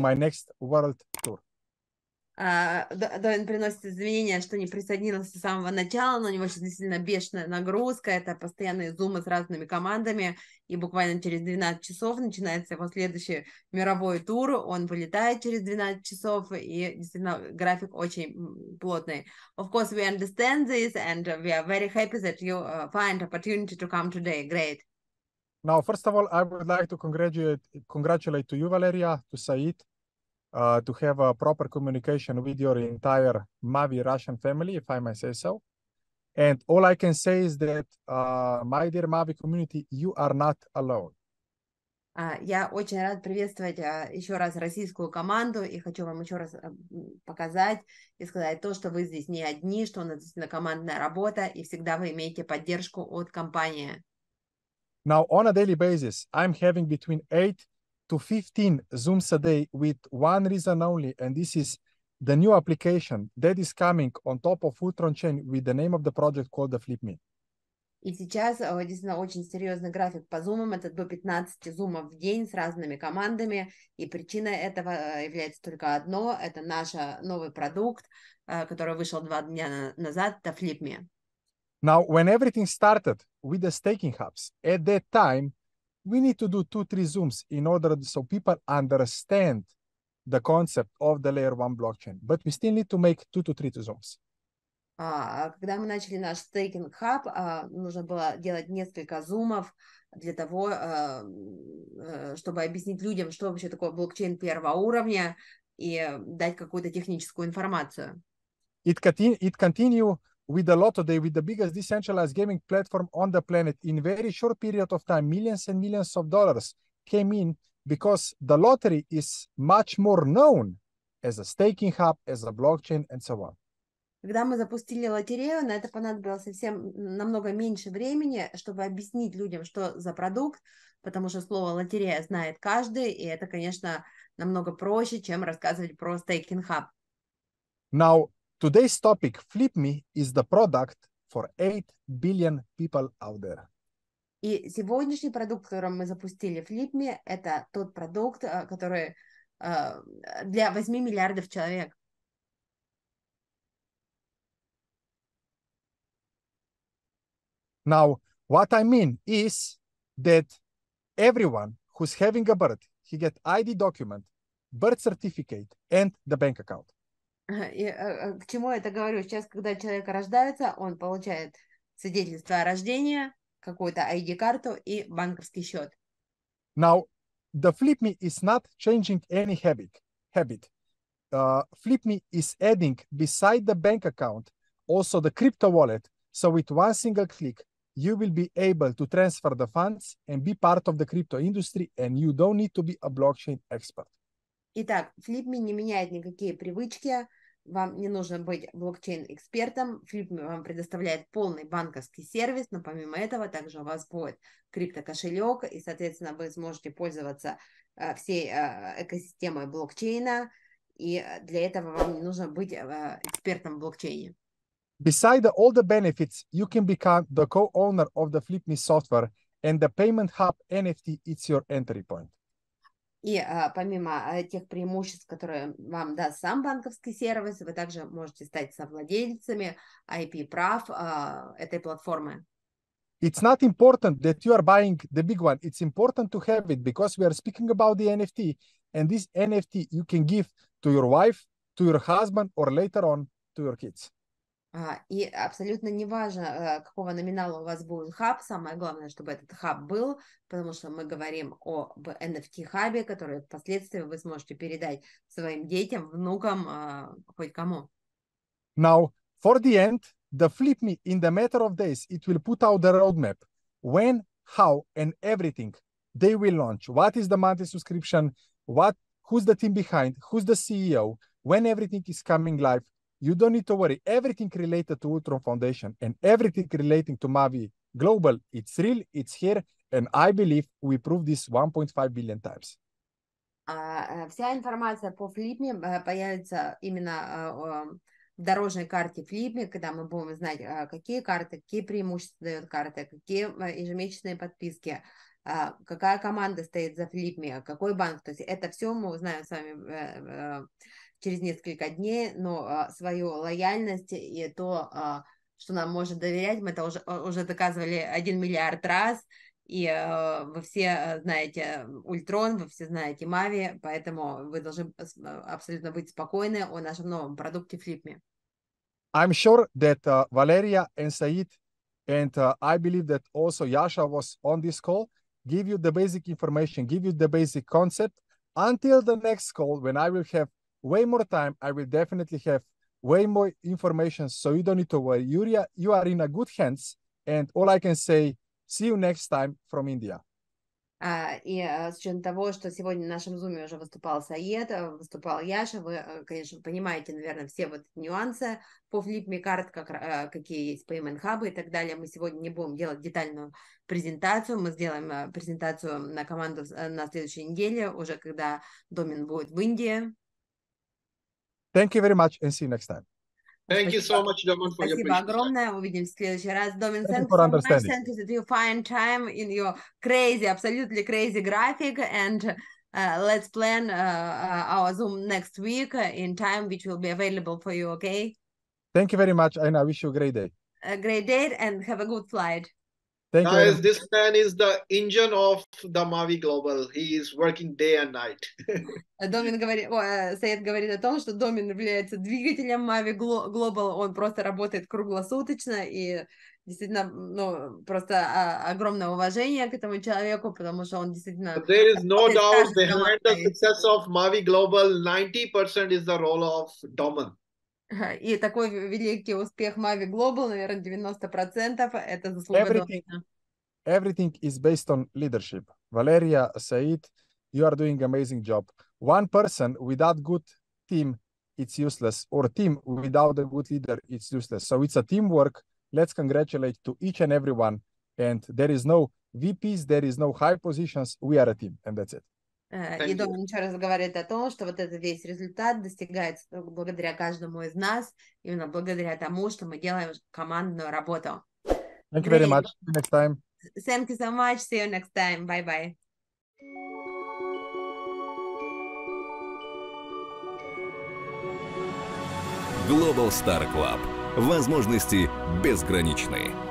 my next world tour. А, приносит извинения, что не присоединился с самого начала, но у него сейчас действительно бешеная нагрузка, это постоянные зумы с разными командами, и буквально через 12 часов начинается его следующий мировой тур, он вылетает через 12 часов, и действительно график очень плотный. Of course, we understand this, and uh, we are very happy that you uh, find opportunity to come today. Great. Now, first of all, I would like to congratulate congratulate to you, Valeria, to Said, uh, to have a proper communication with your entire Mavi Russian family, if I may say so. And all I can say is that, uh, my dear Mavi community, you are not alone. Я очень рад приветствовать еще раз российскую команду и хочу вам еще раз показать и сказать то, что вы здесь не одни, что у нас действительно командная работа и всегда вы имеете поддержку от компании. Now, on a daily basis, I'm having between 8 to 15 Zooms a day with one reason only, and this is the new application that is coming on top of Utron Chain with the name of the project called the FlipMe. И сейчас э, действительно очень серьезный график по зумам, это до 15 зумов в день с разными командами, и причина этого э, является только одно, это наш новый продукт, э, который вышел два дня назад, это FlipMe. Now, when everything started with the staking hubs, at that time, we need to do two, three Zooms in order so people understand the concept of the layer one blockchain, but we still need to make two to three to zooms. А, когда мы начали наш стейкинг хаб, а, нужно было делать несколько зумов для того, а, чтобы объяснить людям, что вообще такое блокчейн первого уровня и дать какую-то техническую информацию. It, continue, it continue with a lot today with the biggest decentralized gaming platform on the planet in very short period of time millions and millions of dollars came in because the lottery is much more known as a staking hub as a blockchain and so on Когда мы запустили лотерею, на это понадобилось совсем намного меньше времени, чтобы объяснить людям, что за продукт, потому что слово лотерея знает каждый, и это, конечно, намного проще, чем рассказывать про стейкинг хаб. Now, Today's topic, FlipMe, is the product for 8 billion people out there. И сегодняшний продукт, которым мы запустили FlipMe, это тот продукт, который для 8 миллиардов человек. Now, what I mean is that everyone who's having a birth, he get ID document, birth certificate, and the bank account. И, к чему я это говорю? Сейчас, когда человек рождается, он получает свидетельство о рождении, какую-то ID-карту и банковский счет. Now, the FlipMe is not changing any habit. habit. Uh, FlipMe is adding beside the bank account also the crypto wallet. So with one single click, you will be able to transfer the funds and be part of the crypto industry, and you don't need to be a blockchain expert. Итак, FlipMe не меняет никакие привычки, вам не нужно быть блокчейн-экспертом. Флип вам предоставляет полный банковский сервис, но помимо этого также у вас будет криптокошелек, и, соответственно, вы сможете пользоваться э, всей э, экосистемой блокчейна, и э, для этого вам не нужно быть экспертом в блокчейне. Beside all the benefits, you can become the co-owner of the FlipMe software and the payment hub NFT is your entry point. И а, помимо а, тех преимуществ, которые вам даст сам банковский сервис, вы также можете стать совладельцами IP-прав а, этой платформы. It's not important that you are buying the big one. It's important to have it because we are speaking about the NFT. And this NFT you can give to your wife, to your husband, or later on to your kids. И абсолютно неважно, какого номинала у вас будет хаб, самое главное, чтобы этот хаб был, потому что мы говорим об NFT-хабе, который впоследствии вы сможете передать своим детям, внукам, хоть кому. Now, for the end, the me in the matter of days, it will put out the roadmap. When, how, and everything they will launch. What is the monthly subscription? What, who's the team behind? Who's the CEO? When everything is coming live? you don't need to worry. Everything related to Ultron Foundation and everything relating to Mavi Global, it's real, it's here, and I believe we proved this 1.5 billion times. Вся информация по флипме появится именно в дорожной карте флипме, когда мы будем знать, какие карты, какие преимущества дает карта, какие ежемесячные подписки, а, какая команда стоит за флипми, а какой банк. То есть это все мы узнаем с вами э, через несколько дней, но а, свою лояльность и то, что нам может доверять, мы это уже, уже доказывали один миллиард раз, и э, вы все знаете Ультрон, вы все знаете Мави, поэтому вы должны абсолютно быть спокойны о нашем новом продукте Flipme. I'm sure that uh, э, Valeria and Said and uh, I believe that also Yasha was on this call. give you the basic information, give you the basic concept. Until the next call, when I will have way more time, I will definitely have way more information. So you don't need to worry. You, you are in a good hands. And all I can say, see you next time from India. А, и э, с учетом того, что сегодня на нашем зуме уже выступал Саед, э, выступал Яша, вы, э, конечно, понимаете, наверное, все вот нюансы по флипме карт, как, какие есть payment хабы и так далее. Мы сегодня не будем делать детальную презентацию, мы сделаем презентацию на команду на следующей неделе, уже когда домен будет в Индии. Thank you very much and see you next time. Thank you so much, Domin, for Спасибо your огромное. Увидимся в следующий раз. Domin, thank, thank you for so much. Thank you that you find time in your crazy, absolutely crazy graphic. And uh, let's plan uh, uh, our Zoom next week in time, which will be available for you, okay? Thank you very much, and I wish you a great day. A great day and have a good flight. Thank Guys, you. this man is the engine of the Mavi Global. He is working day and night. Домин говорит, о, э, Саид говорит о том, что Домин является двигателем Mavi Global. Он просто работает круглосуточно и действительно, ну, просто а, огромное уважение к этому человеку, потому что он действительно... But there is no doubt behind the success of Mavi Global, 90% is the role of Domin. И такой великий успех Global, наверное, 90% это заслуга everything, Everything is based on leadership. Valeria, Said, you are doing amazing job. One person without good team, it's useless. Or team without a good leader, it's useless. So it's a teamwork. Let's congratulate to each and everyone. And there is no VPs, there is no high positions. We are a team, and that's it. Э, и Дом еще раз говорит о том, что вот этот весь результат достигается благодаря каждому из нас, именно благодаря тому, что мы делаем командную работу. Thank you very much. See you next time. Thank you so much. See you next time. Bye-bye. Global Star Club. Возможности безграничные.